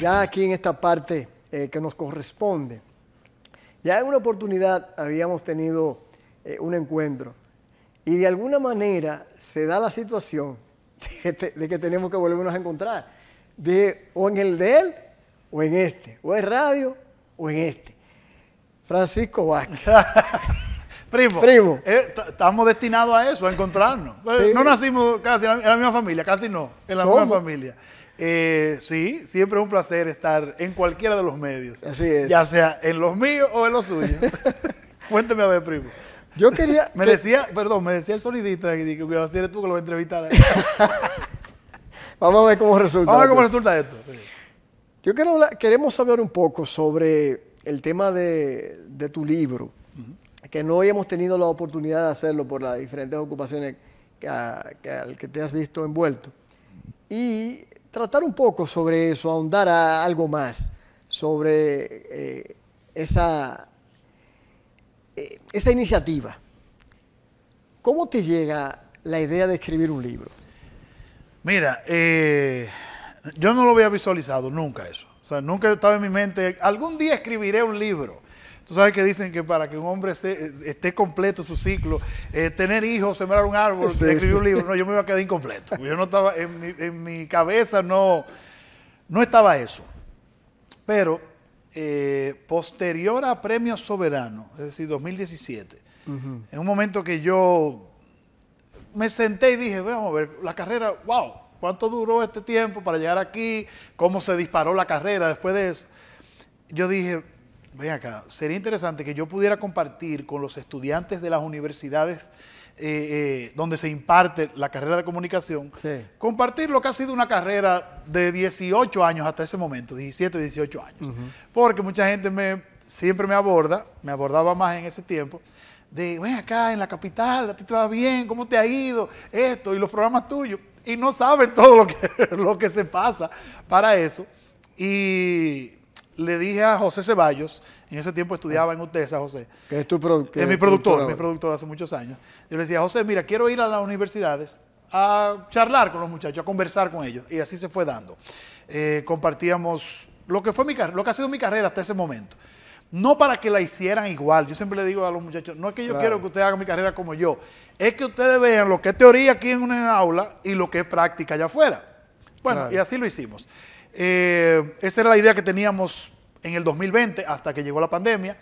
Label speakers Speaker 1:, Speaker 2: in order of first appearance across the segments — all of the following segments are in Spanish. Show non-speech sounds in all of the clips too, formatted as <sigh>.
Speaker 1: ya aquí en esta parte eh, que nos corresponde. Ya en una oportunidad habíamos tenido eh, un encuentro y de alguna manera se da la situación <laughs> de que, tenemos que volvernos a encontrar, de, o en el de él o en este, o en
Speaker 2: radio o en este. Francisco Vázquez. <laughs> Primo, eh, estamos destinados a eso, a encontrarnos. No nacimos casi en la, misma familia, casi no, en la misma familia. Eh, sí, siempre es un placer estar en cualquiera de los medios. Así es. Ya sea en los míos o en los suyos. <laughs> Cuénteme a ver, primo. Yo quería. me decía, perdón, me decía el solidista que dije, a si eres tú que lo entrevistar. Eh".
Speaker 1: <laughs> Vamos a ver cómo resulta. Vamos a ver cómo resulta esto.
Speaker 2: Yo quiero hablar, queremos hablar un
Speaker 1: poco sobre el tema de, tu libro, que no hemos tenido la oportunidad de hacerlo por las diferentes ocupaciones que, al que te has visto envuelto. Y tratar un poco sobre eso, ahondar a algo más, sobre eh, eh, esa, iniciativa.
Speaker 2: ¿Cómo te llega la idea de escribir un libro? Mira, eh, yo no lo había visualizado nunca eso. O sea, nunca estaba en mi mente, algún día escribiré un libro. Tú sabes que dicen que para que un hombre esté completo su ciclo, eh, tener hijos, sembrar un árbol, escribir un libro, no, yo me iba a quedar incompleto. Yo no estaba, en mi, cabeza no, no estaba eso. Pero eh, posterior a Premio Soberano, es decir, 2017, en un momento que yo me senté y dije, vamos a ver, la carrera, wow, ¿cuánto duró este tiempo para llegar aquí? ¿Cómo se disparó la carrera después de eso? Yo dije, Ven acá, sería interesante que yo pudiera compartir con los estudiantes de las universidades eh, eh, donde se imparte la carrera de comunicación, compartir lo que ha sido una carrera de 18 años hasta ese momento, 17, 18 años. Porque mucha gente me, siempre me aborda, me abordaba más en ese tiempo, de, ven acá en la capital, a ti te va bien, cómo te ha ido, esto y los programas tuyos. Y no saben <laughs> todo lo que, lo que se pasa para eso. Y le dije a José Ceballos, en ese tiempo estudiaba en UTESA, José.
Speaker 1: Que es tu eh, productor. Es mi productor, mi
Speaker 2: productor hace muchos años. Yo le decía, José, mira, quiero ir a las universidades a charlar con los muchachos, a conversar con ellos. Y así se fue dando. Eh, compartíamos lo que fue mi lo que ha sido mi carrera hasta ese momento. No para que la hicieran igual. Yo siempre le digo a los muchachos, no es que yo quiero que ustedes hagan mi carrera como yo. Es que ustedes vean lo que es teoría aquí en una aula y lo que es práctica allá afuera. Bueno, y así lo hicimos. Eh, esa era la idea que teníamos en el 2020 hasta que llegó la pandemia.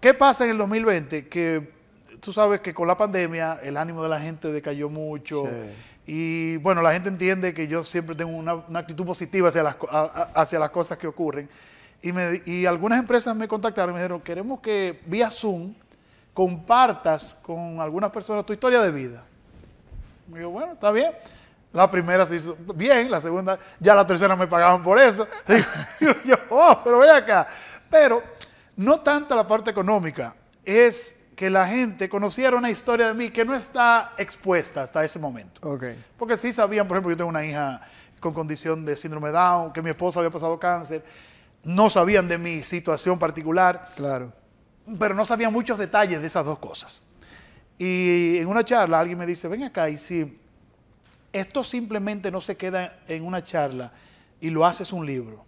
Speaker 2: ¿Qué pasa en el 2020? Que tú sabes que con la pandemia el ánimo de la gente decayó mucho. Y bueno, la gente entiende que yo siempre tengo una, actitud positiva hacia las, hacia las cosas que ocurren. Y, y, algunas empresas me contactaron y me dijeron, queremos que vía Zoom compartas con algunas personas tu historia de vida. Y yo, bueno, está bien. La primera se hizo bien, la segunda, ya la tercera me pagaban por eso. <laughs> yo, oh, pero acá. Pero no tanto la parte económica, es que la gente conociera una historia de mí que no está expuesta hasta ese momento. Porque sí sabían, por ejemplo, yo tengo una hija con condición de síndrome Down, que mi esposa había pasado cáncer, no sabían de mi situación particular. Claro. Pero no sabían muchos detalles de esas dos cosas. Y en una charla alguien me dice, ven acá y si esto simplemente no se queda en una charla y lo haces un libro.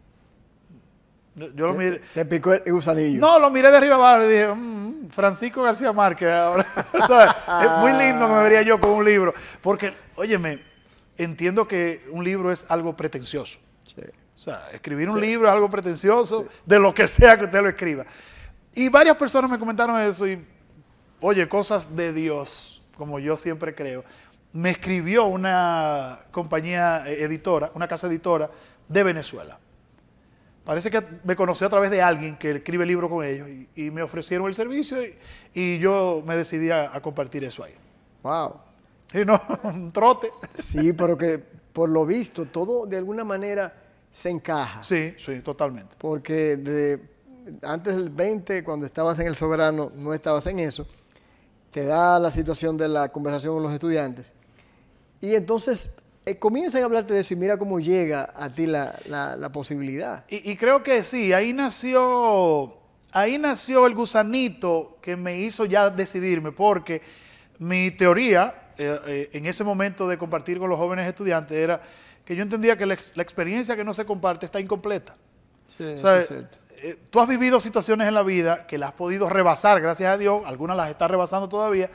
Speaker 2: Yo lo miré.
Speaker 1: Te picó el gusanillo. No, lo
Speaker 2: miré de arriba abajo y dije, mm, Francisco García Márquez <laughs> es muy lindo me vería yo con un libro. Porque, óyeme, entiendo que un libro es algo pretencioso. O sea, escribir un libro es algo pretencioso, de lo que sea que usted lo escriba. Y varias personas me comentaron eso y, oye, cosas de Dios, como yo siempre creo me escribió una compañía editora, una casa editora de Venezuela. Parece que me conoció a través de alguien que escribe libros con ellos y, me ofrecieron el servicio y, yo me decidí a, compartir eso ahí. ¡Wow! Y no, <laughs> un trote. Sí, pero que
Speaker 1: por lo visto todo de alguna manera se encaja. Sí, sí, totalmente. Porque antes del 20, cuando estabas en El Soberano, no estabas en eso te da la situación de la conversación con los estudiantes. Y entonces eh, comienzan a hablarte de eso y mira cómo llega a ti la, posibilidad.
Speaker 2: Y, creo que sí, ahí nació, ahí nació el gusanito que me hizo ya decidirme, porque mi teoría eh, eh, en ese momento de compartir con los jóvenes estudiantes era que yo entendía que la, experiencia que no se comparte está incompleta. Sí, es cierto eh, tú has vivido situaciones en la vida que las has podido rebasar, gracias a Dios, algunas las estás rebasando todavía,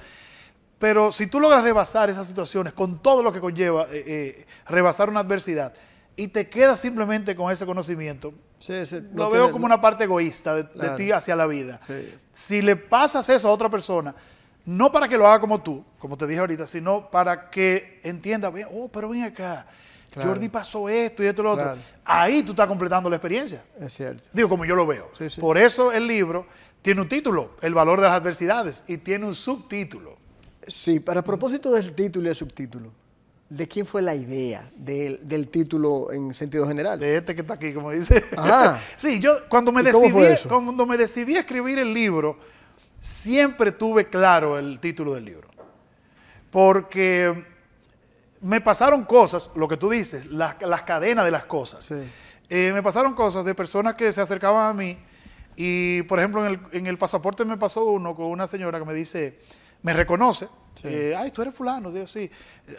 Speaker 2: pero si tú logras rebasar esas situaciones con todo lo que conlleva eh, eh, rebasar una adversidad, y te quedas simplemente con ese conocimiento. lo veo como una parte egoísta de, ti hacia la vida. Si le pasas eso a otra persona, no para que lo haga como tú, como te dije ahorita, sino para que entienda, oh, pero ven acá, Jordi pasó esto y esto y lo otro. Ahí tú estás completando la experiencia. Es cierto. Digo, como yo lo veo. Por eso el libro tiene un título, El valor de las adversidades, y tiene un subtítulo. Sí, para propósito del título y el subtítulo, ¿de quién fue la idea del, título en sentido general? De este que está aquí, como dice. Ajá. <laughs> sí, yo cuando me, decidí, cuando me decidí a escribir el libro, siempre tuve claro el título del libro. Porque me pasaron cosas, lo que tú dices, las, cadenas de las cosas. Eh, me pasaron cosas de personas que se acercaban a mí y, por ejemplo, en el, pasaporte me pasó uno con una señora que me dice, me reconoce, eh, ay, tú eres fulano, digo, sí,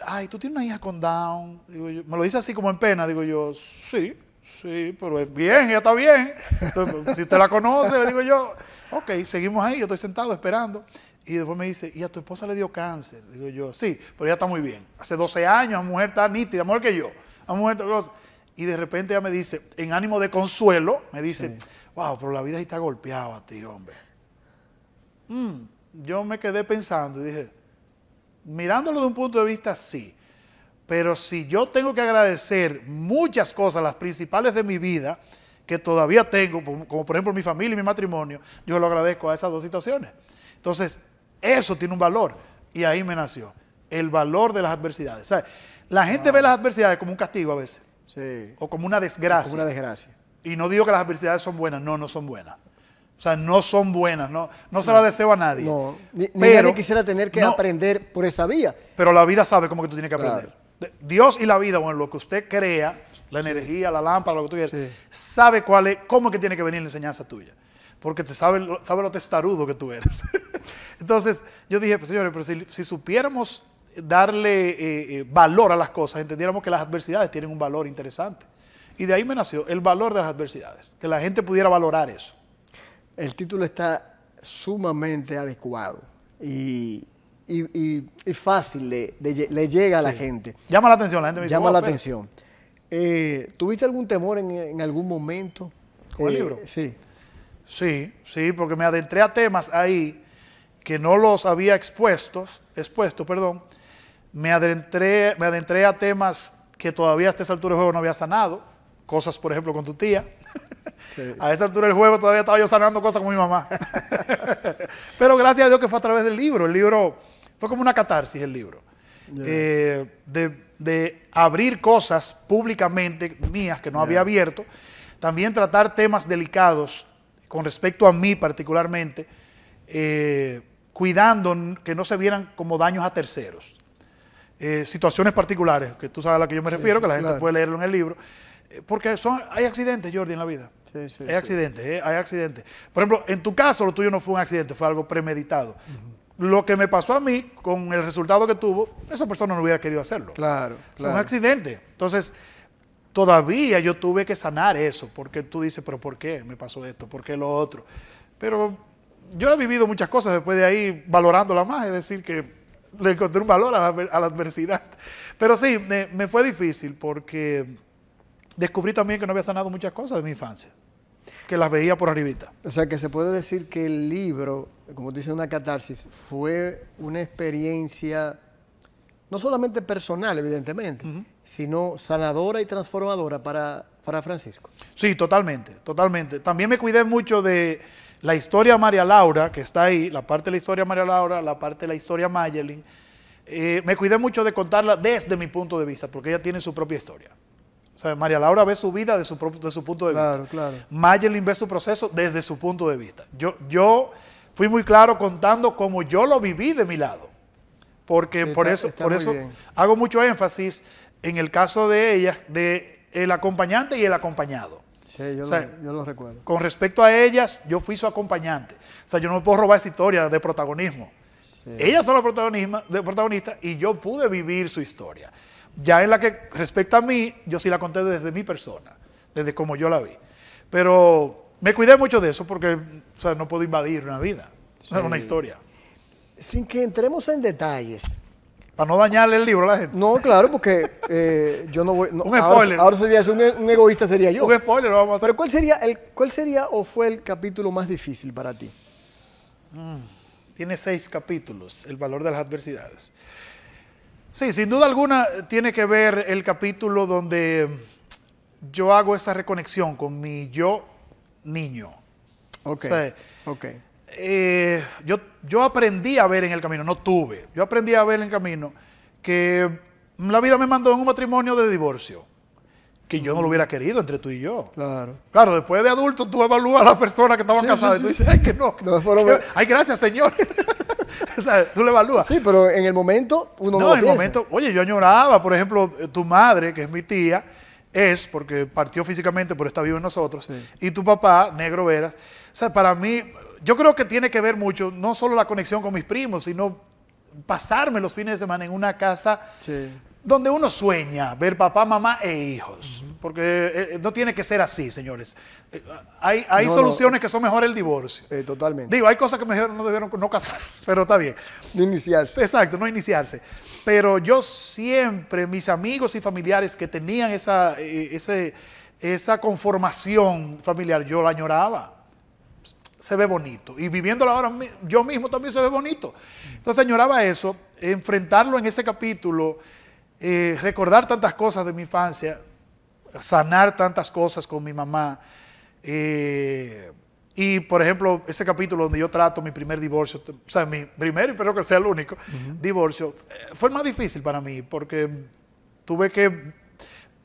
Speaker 2: ay, tú tienes una hija con Down, me lo dice así como en pena, digo yo, sí, sí, pero es bien, ya está bien, pues, si usted la conoce, le digo yo, ok, seguimos ahí, yo estoy sentado esperando, y después me dice, ¿y a tu esposa le dio cáncer? Digo yo, sí, pero ella está muy bien. Hace 12 años, la mujer está nítida, mejor que yo. La mujer Y de repente ella me dice, en ánimo de consuelo, me dice, wow, pero la vida está golpeada a ti, hombre. Mm, yo me quedé pensando y dije, mirándolo de un punto de vista, sí. Pero si yo tengo que agradecer muchas cosas, las principales de mi vida, que todavía tengo, como por ejemplo mi familia y mi matrimonio, yo lo agradezco a esas dos situaciones. Entonces, eso tiene un valor. Y ahí me nació. El valor de las adversidades. La gente ve las adversidades como un castigo a veces. Sí. O como una desgracia. Como una desgracia. Y no digo que las adversidades son buenas. No, no son buenas. O sea, no son buenas, no, no se las deseo a nadie. No, ni, pero, nadie quisiera tener que aprender por esa vía. Pero la vida sabe cómo que tú tienes que aprender. Dios y la vida, o en lo que usted crea, la energía, la lámpara, lo que tú quieras, sabe cuál cómo es que tiene que venir la enseñanza tuya. Porque te sabe, sabe lo testarudo que tú eres. <laughs> Entonces, yo dije, pues, señores, pero si, supiéramos darle eh, eh, valor a las cosas, entendiéramos que las adversidades tienen un valor interesante. Y de ahí me nació el valor de las adversidades, que la gente pudiera valorar eso. El título está sumamente adecuado y,
Speaker 1: y, fácil, le, le llega a la gente. Llama la atención, la gente me Llama la oh, atención.
Speaker 2: Eh, ¿Tuviste algún temor en, en algún momento? ¿Con el libro? Sí. Sí, sí, porque me adentré a temas ahí que no los había expuestos, expuesto, perdón, me adentré, me adentré a temas que todavía a esta altura del juego no había sanado, cosas por ejemplo con tu tía. <laughs> A esta altura del juego todavía estaba yo sanando cosas con mi mamá. <laughs> Pero gracias a Dios que fue a través del libro. El libro fue como una catarsis, el libro. Eh, de, abrir cosas públicamente mías que no había abierto. También tratar temas delicados con respecto a mí particularmente. Eh, cuidando que no se vieran como daños a terceros. Eh, situaciones particulares, que tú sabes a la que yo me refiero, que la gente puede leerlo en el libro. Eh, porque hay accidentes, Jordi, en la vida. Sí, sí. hay accidentes, eh, hay accidentes. Por ejemplo, en tu caso, lo tuyo no fue un accidente, fue algo premeditado. Lo que me pasó a mí, con el resultado que tuvo, esa persona no hubiera querido hacerlo. Claro. Es un accidente. Entonces, todavía yo tuve que sanar eso, porque tú dices, pero ¿por qué me pasó esto? ¿Por qué lo otro? Pero yo he vivido muchas cosas después de ahí valorándola más, es decir, que le encontré un valor a la, adversidad. Pero sí, me, fue difícil porque descubrí también que no había sanado muchas cosas de mi infancia, que las veía por arribita. O sea, que se puede decir que el libro, como dice una catarsis, fue
Speaker 1: una experiencia no solamente personal, evidentemente, sino
Speaker 2: sanadora y transformadora para, para Francisco. Sí, totalmente, totalmente. También me cuidé mucho de la historia María Laura, que está ahí, la parte de la historia María Laura, la parte de la historia Mayelin, eh, me cuidé mucho de contarla desde mi punto de vista, porque ella tiene su propia historia. O sea, María Laura ve su vida de su, de su punto de vista. Claro. Mayelin ve su proceso desde su punto de vista. Yo, yo fui muy claro contando cómo yo lo viví de mi lado. Porque por eso, por eso hago mucho énfasis en el caso de ella, de el acompañante y el acompañado. Sí, yo, lo, recuerdo. Con respecto a ellas, yo fui su acompañante. O sea, yo no me puedo robar esa historia de protagonismo. Ellas son las protagonistas y yo pude vivir su historia. Ya en la que respecto a mí, yo sí la conté desde mi persona, desde como yo la vi. Pero me cuidé mucho de eso porque no puedo invadir una vida,
Speaker 1: una historia.
Speaker 2: Sin que entremos en detalles, para no dañarle el libro a la gente. No, claro, porque eh, yo no voy.
Speaker 1: un spoiler. Ahora, sería un, egoísta sería yo. Un spoiler, vamos a hacer. Pero ¿cuál sería, el, ¿cuál sería o fue
Speaker 2: el capítulo más difícil para ti? Mm, tiene seis capítulos, El valor de las adversidades. Sí, sin duda alguna tiene que ver el capítulo donde yo hago esa reconexión con mi yo niño. Ok. ok. Eh, yo, yo aprendí a ver en el camino, no tuve, yo aprendí a ver en el camino que la vida me mandó en un matrimonio de divorcio que yo no lo hubiera querido entre tú y yo. Claro. Claro, después de adulto tú evalúas a las personas que estaban casadas y tú dices, ay, que no. ay, gracias, señor. <laughs> o sea, tú le evalúas. Sí, pero en el momento uno no, no en el momento, oye, yo añoraba, por ejemplo, eh, tu madre, que es mi tía, es, porque partió físicamente, pero está vivo en nosotros, y tu papá, Negro Veras. O sea, para mí, yo creo que tiene que ver mucho, no solo la conexión con mis primos, sino pasarme los fines de semana en una casa donde uno sueña ver papá, mamá e hijos. Porque eh, eh, no tiene que ser así, señores. Eh, hay, soluciones que son mejor el divorcio. totalmente. Digo, hay cosas que mejor no debieron no casarse, <laughs> pero está bien. No iniciarse. Exacto, no iniciarse. Pero yo siempre, mis amigos y familiares que tenían esa, esa conformación familiar, yo la añoraba. Se ve bonito. Y viviéndola ahora yo mismo también se ve bonito. Entonces añoraba eso, enfrentarlo en ese capítulo, recordar tantas cosas de mi infancia sanar tantas cosas con mi mamá. Eh, y, por ejemplo, ese capítulo donde yo trato mi primer divorcio, o sea, mi primero, y espero que sea el único, divorcio, eh, fue más difícil para mí porque tuve que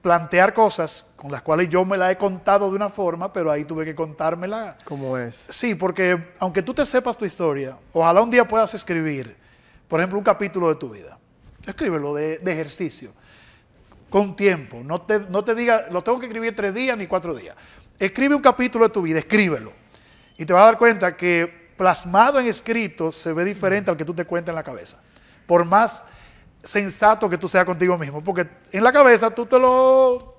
Speaker 2: plantear cosas con las cuales yo me la he contado de una forma, pero ahí tuve que contármela. ¿Cómo es? Sí, porque aunque tú te sepas tu historia, ojalá un día puedas escribir, por ejemplo, un capítulo de tu vida. Escríbelo de, de ejercicio con tiempo. No te, no te diga, lo tengo que escribir tres días ni cuatro días. Escribe un capítulo de tu vida, escríbelo. Y te vas a dar cuenta que plasmado en escrito se ve diferente al que tú te cuentas en la cabeza. Por más sensato que tú seas contigo mismo. Porque en la cabeza tú te lo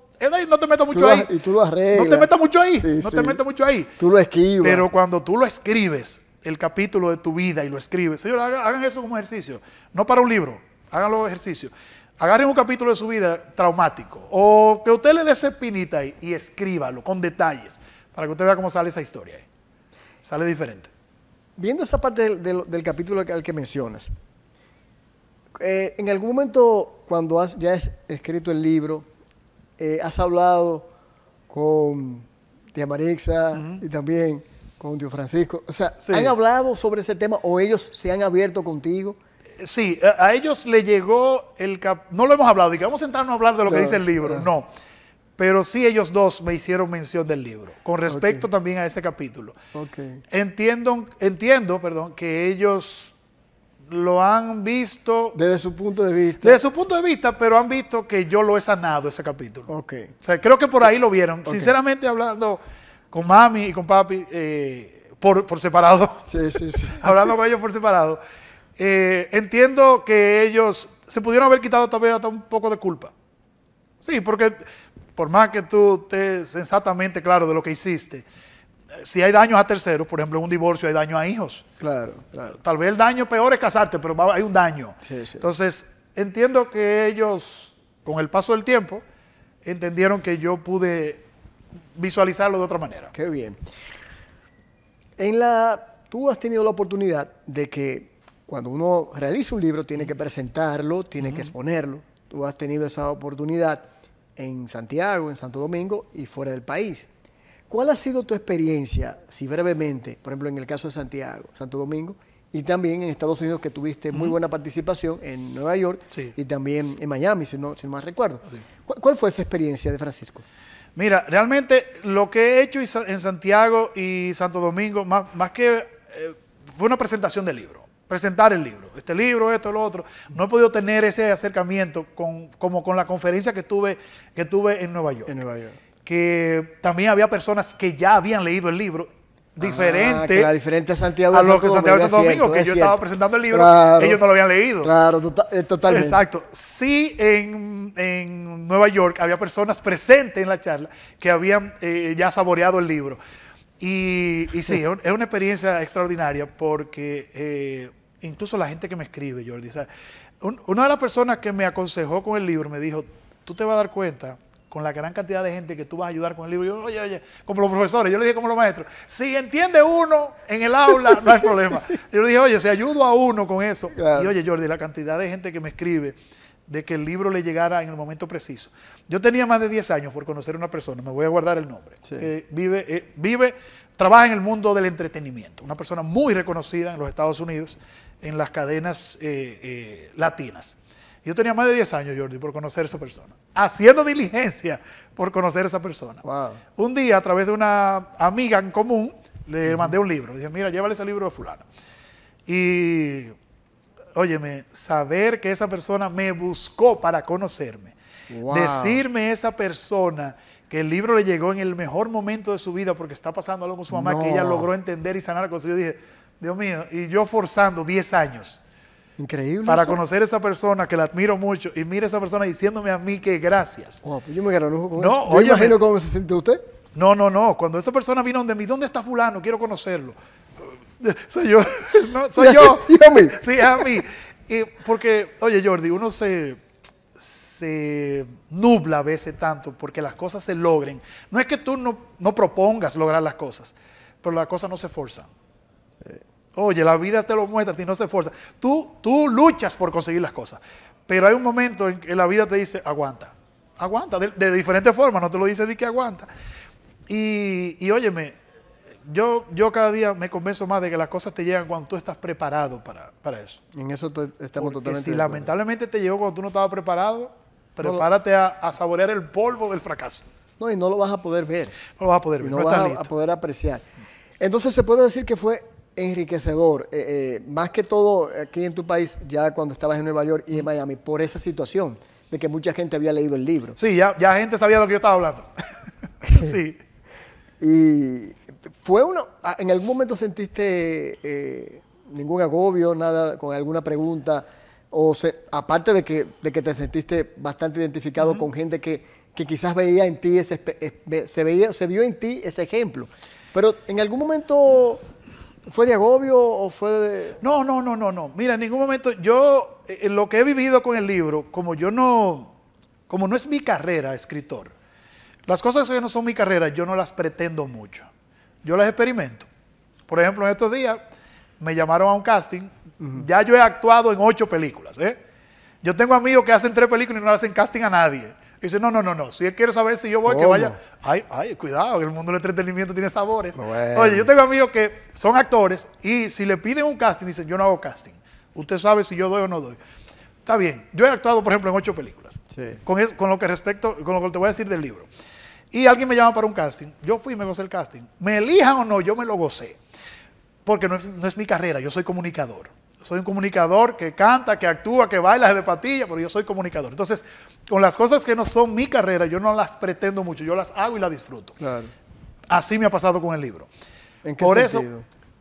Speaker 2: no te metas mucho ahí. Y tú lo arreglas. No te metas mucho ahí. no te metas mucho ahí. Tú lo escribes Pero cuando tú lo escribes, el capítulo de tu vida y lo escribes, señor, hagan, eso como ejercicio. No para un libro, háganlo ejercicio. Agarren un capítulo de su vida traumático o que usted le dé esa espinita y escríbalo con detalles para que usted vea cómo sale esa historia. Sale diferente. Viendo esa parte del, capítulo al que mencionas,
Speaker 1: eh, en algún momento cuando has, ya has escrito el libro, eh, has hablado con Tía Marixa y también con Dios Francisco. O
Speaker 2: sea, ¿han hablado sobre ese tema o ellos se han abierto contigo? sí, a ellos le llegó el capítulo, No lo hemos hablado, y vamos a sentarnos a hablar de lo que dice el libro, no. Pero sí ellos dos me hicieron mención del libro, con respecto también a ese capítulo. Okay. Entiendo, entiendo perdón, que ellos lo han visto... Desde su punto de vista. Desde su punto de vista, pero han visto que yo lo he sanado ese capítulo. creo que por ahí lo vieron. Sinceramente hablando con mami y con papi... Eh, por, por, separado. Sí, sí, sí. <laughs> Hablando con ellos por separado. Eh, entiendo que ellos se pudieron haber quitado todavía hasta un poco de culpa. Sí, porque por más que tú estés sensatamente claro de lo que hiciste, eh, si hay daños a terceros, por ejemplo, en un divorcio hay daño a hijos. Claro, claro. Tal vez el daño peor es casarte, pero hay un daño. Entonces, entiendo que ellos, con el paso del tiempo, entendieron que yo pude visualizarlo de otra manera. Qué bien.
Speaker 1: En la, tú has tenido la oportunidad de que cuando uno realiza un libro tiene que presentarlo, tiene que exponerlo. Tú has tenido esa oportunidad en Santiago, en Santo Domingo y fuera del país. ¿Cuál ha sido tu experiencia, si brevemente, por ejemplo, en el caso de Santiago, Santo Domingo, y también en Estados Unidos, que tuviste muy buena participación en Nueva York y también en Miami, si no, si no mal recuerdo? ¿Cuál, fue esa
Speaker 2: experiencia de Francisco? Mira, realmente lo que he hecho en Santiago y Santo Domingo, más, más que eh, fue una presentación del libro presentar el libro. Este libro, esto, lo otro. No he podido tener ese acercamiento como con la conferencia que tuve, que tuve en Nueva York. En Nueva York. Que también había personas que ya habían leído el libro ah, diferente, a Santiago a lo que Santiago Santo Domingo, que yo estaba presentando el libro, ellos no lo habían leído. Claro,
Speaker 1: tota-, eh, totalmente.
Speaker 2: Exacto. Sí, en, Nueva York había personas presentes en la charla que habían eh, ya saboreado el libro. Y, y sí, <laughs> es una experiencia extraordinaria porque eh, incluso la gente que me escribe, Jordi. una de las personas que me aconsejó con el libro me dijo, tú te vas a dar cuenta con la gran cantidad de gente que tú vas a ayudar con el libro. Yo, oye, oye, como los profesores, yo le dije como los maestros, si entiende uno en el aula, no hay problema. <laughs> Yo le dije, oye, si ayudo a uno con eso. Y oye, Jordi, la cantidad de gente que me escribe de que el libro le llegara en el momento preciso. Yo tenía más de 10 años por conocer a una persona, me voy a guardar el nombre, que vive, eh, vive, trabaja en el mundo del entretenimiento, una persona muy reconocida en los Estados Unidos, en las cadenas eh, eh, latinas. Yo tenía más de 10 años, Jordi, por conocer a esa persona. Haciendo diligencia por conocer a esa persona. Un día, a través de una amiga en común, le mandé un libro. Dije, mira, llévale ese libro de fulano. Y, óyeme, saber que esa persona me buscó para conocerme.
Speaker 1: Decirme Decirme
Speaker 2: esa persona que el libro le llegó en el mejor momento de su vida porque está pasando algo con su mamá que ella logró entender y sanar a Yo dije, Dios mío, y yo forzando 10 años.
Speaker 1: Increíble. Para conocer
Speaker 2: a esa persona que la admiro mucho y mira a esa persona diciéndome a mí que gracias. Oh, pues yo me lujo con no, Yo imagino cómo se siente usted. No, no, no. Cuando esa persona vino donde mí, ¿dónde está fulano? Quiero conocerlo. <laughs> Soy yo. <laughs> soy <laughs> yo. a mí. Sí, a mí. porque, oye, Jordi, uno se, nubla a veces tanto porque las cosas se logren. No es que tú no, no propongas lograr las cosas, pero las cosas no se forzan. Oye, la vida te lo muestra, a no se esfuerza. Tú, tú luchas por conseguir las cosas. Pero hay un momento en que la vida te dice, aguanta, aguanta, de, diferente diferentes formas, no te lo dice de que aguanta. Y, óyeme, yo, yo cada día me convenzo más de que las cosas te llegan cuando tú estás preparado para, para eso. en eso
Speaker 1: estamos Porque totalmente. Si
Speaker 2: lamentablemente te llegó cuando tú no estabas preparado, prepárate a, a, saborear el polvo del fracaso. No, y
Speaker 1: no lo vas a poder ver. No lo vas a poder ver. no, lo vas a poder apreciar. Entonces se puede decir que fue enriquecedor, eh, eh, más que todo aquí en tu país, ya cuando estabas en Nueva York y en mm. Miami, por esa situación de que mucha gente había leído el libro. Sí, ya, ya gente sabía de lo que yo estaba hablando. <laughs> sí. <laughs> y fue uno, ¿en algún momento sentiste eh, ningún agobio, nada, con alguna pregunta? O aparte de que, que te sentiste bastante identificado con gente que, quizás veía en ti ese, se, se vio en ti ese ejemplo. Pero en algún
Speaker 2: momento ¿Fue de agobio o fue de.? No, no, no, no, no. Mira, en ningún momento. Yo, en eh, eh, lo que he vivido con el libro, como yo no. Como no es mi carrera, escritor, las cosas que no son mi carrera, yo no las pretendo mucho. Yo las experimento. Por ejemplo, en estos días me llamaron a un casting. Ya yo he actuado en ocho películas. ¿eh? Yo tengo amigos que hacen tres películas y no hacen casting a nadie. Y dice, no, no, no, no. Si él quiere saber si yo voy, que vaya. Ay, ay, cuidado, el mundo del entretenimiento tiene sabores. Oye, yo tengo amigos que son actores y si le piden un casting, dicen, yo no hago casting. Usted sabe si yo doy o no doy. Está bien. Yo he actuado, por ejemplo, en ocho películas. Sí. Con, lo que respecto, con lo que te voy a decir del libro. Y alguien me llama para un casting. Yo fui y me gocé el casting. Me elijan o no, yo me lo gocé. Porque no es, mi carrera, yo soy comunicador soy un comunicador que canta, que actúa, que baila de patilla, pero yo soy comunicador. Entonces, con las cosas que no son mi carrera, yo no las pretendo mucho, yo las hago y las disfruto. Así me ha pasado con el libro. ¿En qué por eso,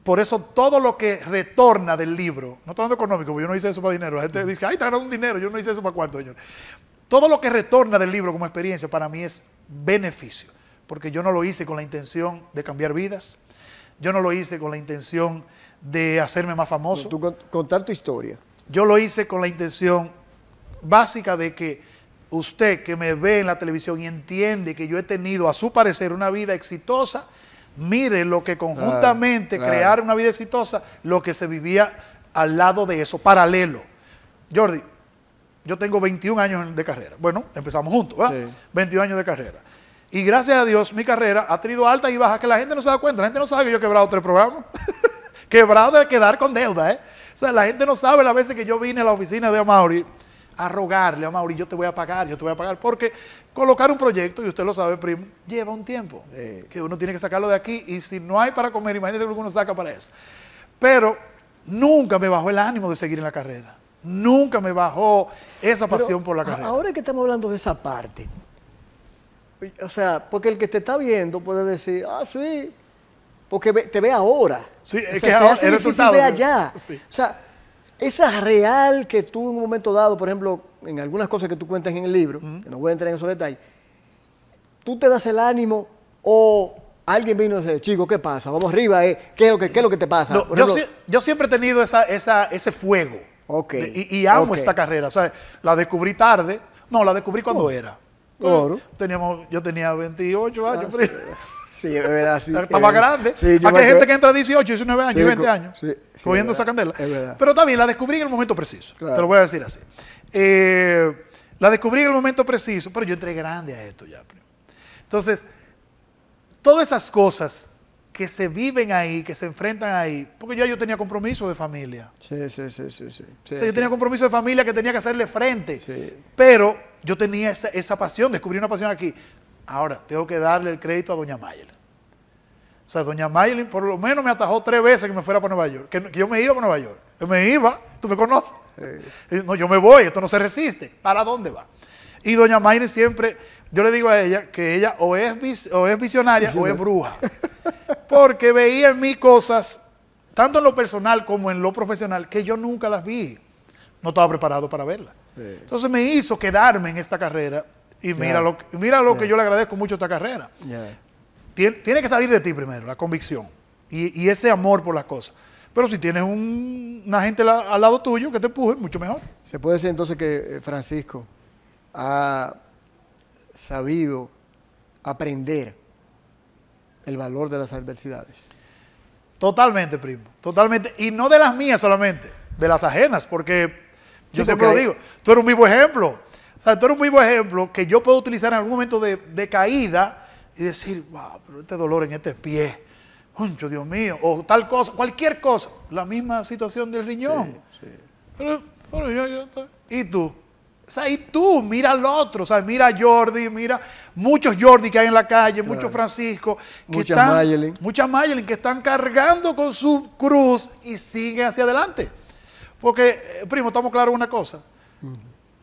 Speaker 2: por eso todo lo que retorna del libro, no estoy hablando económico, porque yo no hice eso para dinero. La gente dice, ay, te un dinero, yo no hice eso para cuánto, señor. Todo lo que retorna del libro como experiencia para mí es beneficio, porque yo no lo hice con la intención de cambiar vidas, yo no lo hice con la intención de hacerme más famoso. tú contar tu historia. Yo lo hice con la intención básica de que usted que me ve en la televisión y entiende que yo he tenido, a su parecer, una vida exitosa, mire lo que conjuntamente crearon crear una vida exitosa, lo que se vivía al lado de eso, paralelo. Jordi, yo tengo 21 años de carrera. Bueno, empezamos juntos, ¿verdad? 21 años de carrera. Y gracias a Dios, mi carrera ha tenido altas y bajas que la gente no se da cuenta. La gente no sabe que yo he quebrado tres programas. <laughs> quebrado de quedar con deuda, ¿eh? O sea, la gente no sabe las veces que yo vine a la oficina de Amaury a rogarle a Mauri, yo te voy a pagar, yo te voy a pagar, porque colocar un proyecto, y usted lo sabe, primo, lleva un tiempo, eh, que uno tiene que sacarlo de aquí, y si no hay para comer, imagínate lo que uno saca para eso. Pero nunca me bajó el ánimo de seguir en la carrera, nunca me bajó esa pasión por la carrera. Ahora que estamos hablando de esa parte,
Speaker 1: o sea, porque el que te está viendo puede decir, ah, sí, porque te ve ahora. Sí, es que se hace difícil allá. O sea, esa real que tú en un momento dado, por ejemplo, en algunas cosas que tú cuentas en el libro, que no voy a entrar en esos detalles, tú te das el ánimo o alguien vino y dice, chico, ¿qué pasa? Vamos arriba,
Speaker 2: eh. ¿Qué, es lo que, lo que, te pasa? yo, siempre he tenido esa, esa, ese fuego. y, amo esta carrera. O sea, la descubrí tarde. No, la descubrí cuando oh, era. Teníamos, yo tenía 28 años. Ah, Sí, es verdad, Está más grande. Aquí hay gente que entra 18, 19 años, 20 años, cogiendo esa candela. Es Pero también la descubrí en el momento preciso. Te lo voy a decir así. Eh, la descubrí en el momento preciso, pero yo entré grande a esto ya. Entonces, todas esas cosas que se viven ahí, que se enfrentan ahí, porque ya yo tenía compromiso de familia.
Speaker 1: Sí, sí, sí, sí. sí. yo tenía
Speaker 2: compromiso de familia que tenía que hacerle frente. Pero yo tenía esa, esa, pasión, descubrí una pasión aquí. Ahora, tengo que darle el crédito a doña Mayla. O sea, doña Mayla por lo menos me atajó tres veces que me fuera para Nueva York, que, yo me iba para Nueva York. Yo me iba, tú me conoces. No, yo me voy, esto no se resiste. ¿Para dónde va? Y doña Mayla siempre, yo le digo a ella que ella o es, es visionaria o es bruja. Porque veía en mí cosas, tanto en lo personal como en lo profesional, que yo nunca las vi. No estaba preparado para verlas. Entonces me hizo quedarme en esta carrera y mira lo, mira lo que yo le agradezco mucho a esta carrera. tiene que salir de ti primero, la convicción y, ese amor por las cosas. Pero si tienes un, una gente al lado tuyo que te empuje, mucho mejor. Se puede decir entonces que
Speaker 1: eh, Francisco ha sabido
Speaker 2: aprender el valor de las adversidades. Totalmente, primo. Totalmente. Y no de las mías solamente, de las ajenas, porque yo siempre lo digo, tú eres un vivo ejemplo. O sea, tú eres un mismo ejemplo que yo puedo utilizar en algún momento de, caída y decir, wow, pero este dolor en este pie, ¡uncho, Dios mío! O tal cosa, cualquier cosa. La misma situación del riñón. Sí, Pero, ¿Y tú? O sea, y tú, mira al otro, o sea, mira a Jordi, mira muchos Jordi que hay en la calle, muchos Francisco, muchas están, Muchas Mayelin que están cargando con su cruz y siguen hacia adelante. Porque, eh, primo, estamos claros una cosa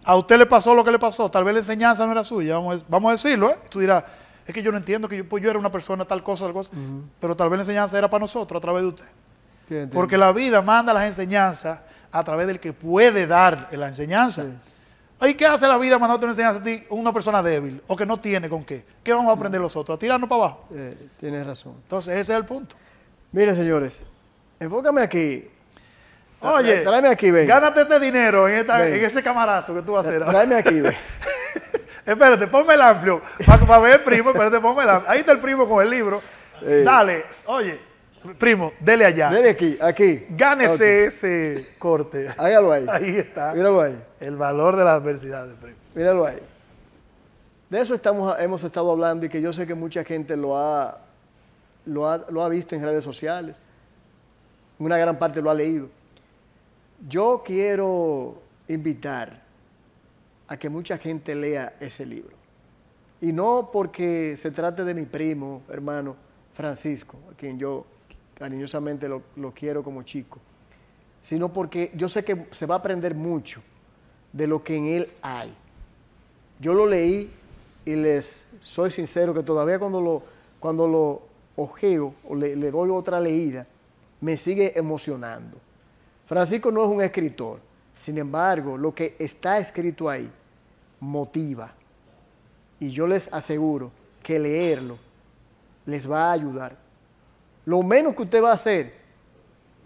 Speaker 2: a usted le pasó lo que le pasó, tal vez la enseñanza no era suya, vamos, a decirlo, ¿eh? Tú dirás, es que yo no entiendo que yo, pues yo era una persona tal cosa, tal cosa, pero tal vez la enseñanza era para nosotros a través de usted. Porque la vida manda las enseñanzas a través del que puede dar la enseñanza. ¿Y qué hace la vida mandando una enseñanza a ti una persona débil o que no tiene con qué? ¿Qué vamos a aprender los otros? ¿A tirarnos para abajo?
Speaker 1: Eh, tienes razón.
Speaker 2: Entonces, ese es el punto. Mire, señores, enfócame aquí Oye, tráeme aquí, ven. Gánate este dinero en, ese camarazo que tú vas a hacer. Tráeme aquí, ven. <laughs> espérate, ponme el amplio. Para, ver el primo, espérate, ponme el amplio. Ahí está el primo con el libro. Dale, oye, primo, dele allá. Dele aquí, aquí. Gánese ese corte. Hágalo ahí. Ahí está. Míralo ahí. El valor de las adversidades, primo. Míralo ahí. De eso estamos,
Speaker 1: hemos estado hablando y que yo sé que mucha gente lo ha, lo ha, lo ha visto en redes sociales. Una gran parte lo ha leído. Yo quiero invitar a que mucha gente lea ese libro. Y no porque se trate de mi primo, hermano Francisco, a quien yo cariñosamente lo, quiero como chico, sino porque yo sé que se va a aprender mucho de lo que en él hay. Yo lo leí y les soy sincero que todavía cuando lo, cuando lo ojeo o le doy otra leída, me sigue emocionando. Francisco no es un escritor, sin embargo, lo que está escrito ahí motiva. Y yo les aseguro que leerlo les va a ayudar. Lo menos que usted va a hacer,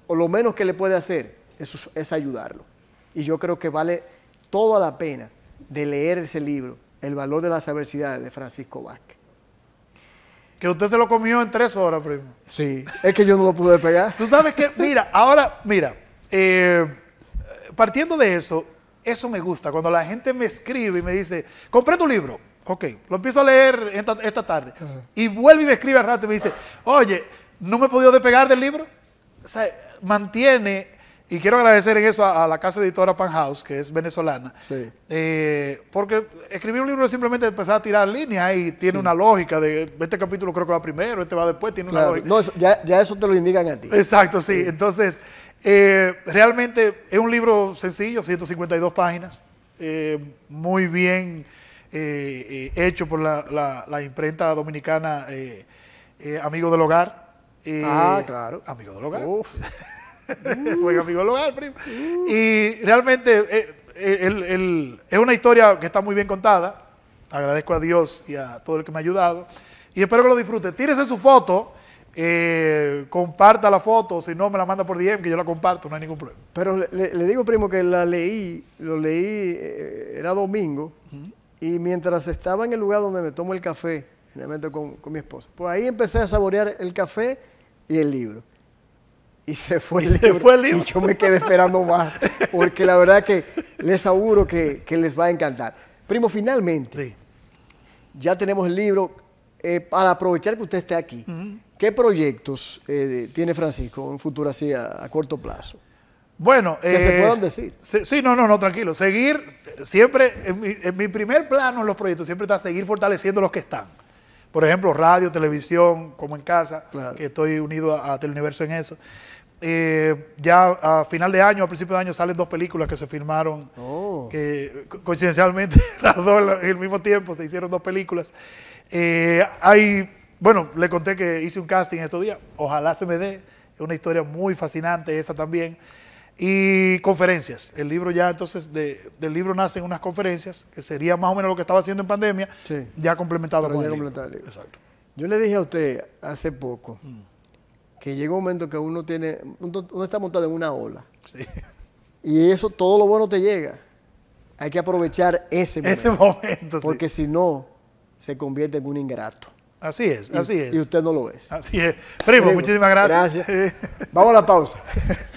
Speaker 1: o lo menos que le puede hacer, es, ayudarlo. Y yo creo que vale toda la pena de leer ese libro, El valor de las adversidades, de
Speaker 2: Francisco Vázquez. Que usted se lo comió en tres horas, primo. Sí, es que yo no lo pude pegar. Tú sabes que, mira, ahora, mira, eh, partiendo de eso, eso me gusta. Cuando la gente me escribe y me dice, compré tu libro. Ok, lo empiezo a leer esta, tarde. Y vuelve y me escribe al rato y me dice, oye, no me he podido despegar del libro. O sea, mantiene, y quiero agradecer en eso a, la casa editora Pan que es venezolana, eh, porque escribir un libro es simplemente empezar a tirar líneas y tiene una lógica de este capítulo creo que va primero, este va después, tiene una lógica.
Speaker 1: No, ya, ya, eso te lo indican a ti. Exacto, sí.
Speaker 2: Entonces, eh, realmente es un libro sencillo, 152 páginas, eh, muy bien eh, hecho por la, imprenta dominicana Amigo del Hogar. ah, claro. Amigo del Hogar. <laughs> amigo del Hogar, Y realmente es una historia que está muy bien contada. Agradezco a Dios y a todo el que me ha ayudado. Y espero que lo disfrute. Tírese su foto eh, comparta la foto, si no me la manda por DM, que yo la comparto, no hay ningún problema. Pero le, digo, primo, que la leí,
Speaker 1: lo leí, eh, era domingo, y mientras estaba en el lugar donde me tomo el café, finalmente con, con mi esposa, pues ahí empecé a saborear el café y el libro. Y se fue el <laughs> libro. Fue Y yo me quedé esperando más, porque la verdad que les auguro que, les va a encantar. Primo, finalmente, ya tenemos el libro. Eh, para aprovechar que usted esté aquí, ¿Qué proyectos eh, tiene Francisco en futuro así a, corto plazo?
Speaker 2: Bueno, que se eh, puedan decir. sí, no, no, no, tranquilo. Seguir, eh, siempre, en mi, primer plano en los proyectos, siempre está seguir fortaleciendo los que están. Por ejemplo, radio, televisión, como en casa, que estoy unido a, Teleuniverso en eso. ya a final de año, a principio de año, salen dos películas que se filmaron, oh. coincidencialmente <laughs> las dos en el mismo tiempo se hicieron dos películas. hay bueno, le conté que hice un casting estos días. Ojalá se me dé. Es una historia muy fascinante esa también. Y conferencias. El libro ya, entonces, del libro nacen unas conferencias, que sería más o menos lo que estaba haciendo en pandemia, ya complementado ya
Speaker 1: complementado Exacto. Yo le dije a usted hace poco mm. que llega un momento que uno tiene, uno está montado en una ola. Sí. Y eso, todo lo bueno te llega. Hay que aprovechar ese momento. Porque si no, se convierte en un ingrato. Así es, así es. Y usted no lo es.
Speaker 2: Así es. Primo, Primo muchísimas gracias. Gracias. Vamos a la pausa. <laughs>